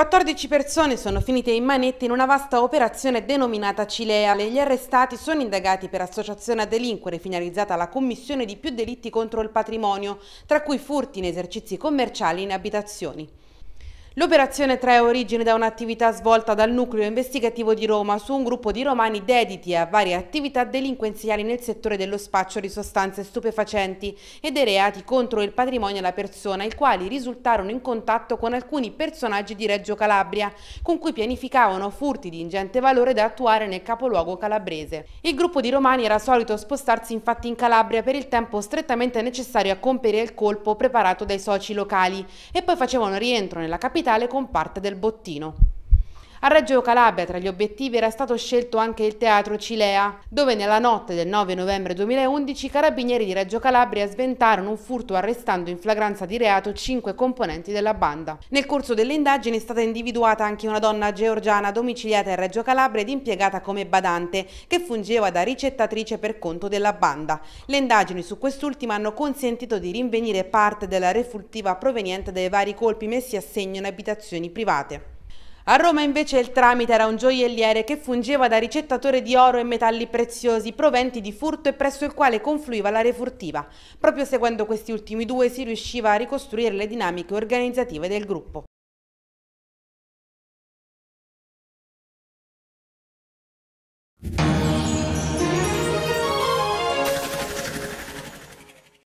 14 persone sono finite in manette in una vasta operazione denominata Cileale. Gli arrestati sono indagati per associazione a delinquere finalizzata alla commissione di più delitti contro il patrimonio, tra cui furti in esercizi commerciali e in abitazioni. L'operazione trae origine da un'attività svolta dal nucleo investigativo di Roma su un gruppo di romani dediti a varie attività delinquenziali nel settore dello spaccio di sostanze stupefacenti e dei reati contro il patrimonio e persona, i quali risultarono in contatto con alcuni personaggi di Reggio Calabria, con cui pianificavano furti di ingente valore da attuare nel capoluogo calabrese. Il gruppo di romani era solito spostarsi infatti in Calabria per il tempo strettamente necessario a compiere il colpo preparato dai soci locali e poi facevano rientro nella capitale capitale con parte del bottino. A Reggio Calabria tra gli obiettivi era stato scelto anche il teatro Cilea, dove nella notte del 9 novembre 2011 i carabinieri di Reggio Calabria sventarono un furto arrestando in flagranza di reato cinque componenti della banda. Nel corso delle indagini è stata individuata anche una donna georgiana domiciliata in Reggio Calabria ed impiegata come badante, che fungeva da ricettatrice per conto della banda. Le indagini su quest'ultima hanno consentito di rinvenire parte della refultiva proveniente dai vari colpi messi a segno in abitazioni private. A Roma invece il tramite era un gioielliere che fungeva da ricettatore di oro e metalli preziosi proventi di furto e presso il quale confluiva la refurtiva. Proprio seguendo questi ultimi due si riusciva a ricostruire le dinamiche organizzative del gruppo.